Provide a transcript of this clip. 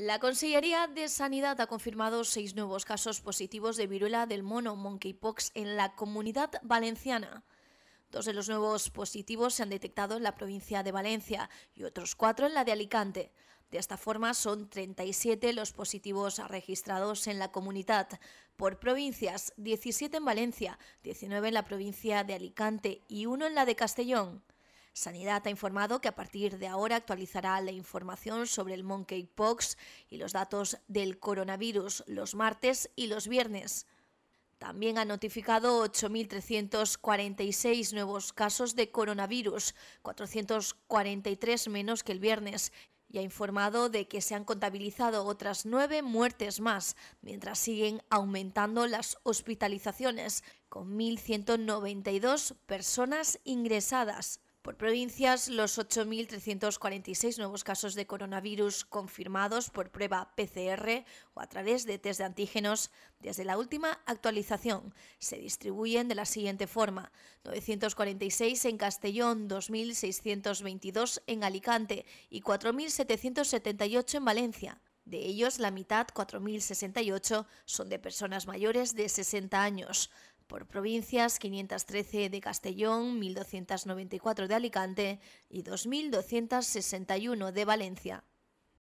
La Consellería de Sanidad ha confirmado seis nuevos casos positivos de viruela del mono monkeypox en la comunidad valenciana. Dos de los nuevos positivos se han detectado en la provincia de Valencia y otros cuatro en la de Alicante. De esta forma, son 37 los positivos registrados en la comunidad. Por provincias, 17 en Valencia, 19 en la provincia de Alicante y uno en la de Castellón. Sanidad ha informado que a partir de ahora actualizará la información sobre el monkeypox y los datos del coronavirus los martes y los viernes. También ha notificado 8.346 nuevos casos de coronavirus, 443 menos que el viernes, y ha informado de que se han contabilizado otras nueve muertes más, mientras siguen aumentando las hospitalizaciones, con 1.192 personas ingresadas. Por provincias, los 8.346 nuevos casos de coronavirus confirmados por prueba PCR o a través de test de antígenos desde la última actualización se distribuyen de la siguiente forma. 946 en Castellón, 2.622 en Alicante y 4.778 en Valencia. De ellos, la mitad, 4.068, son de personas mayores de 60 años. Por provincias, 513 de Castellón, 1.294 de Alicante y 2.261 de Valencia.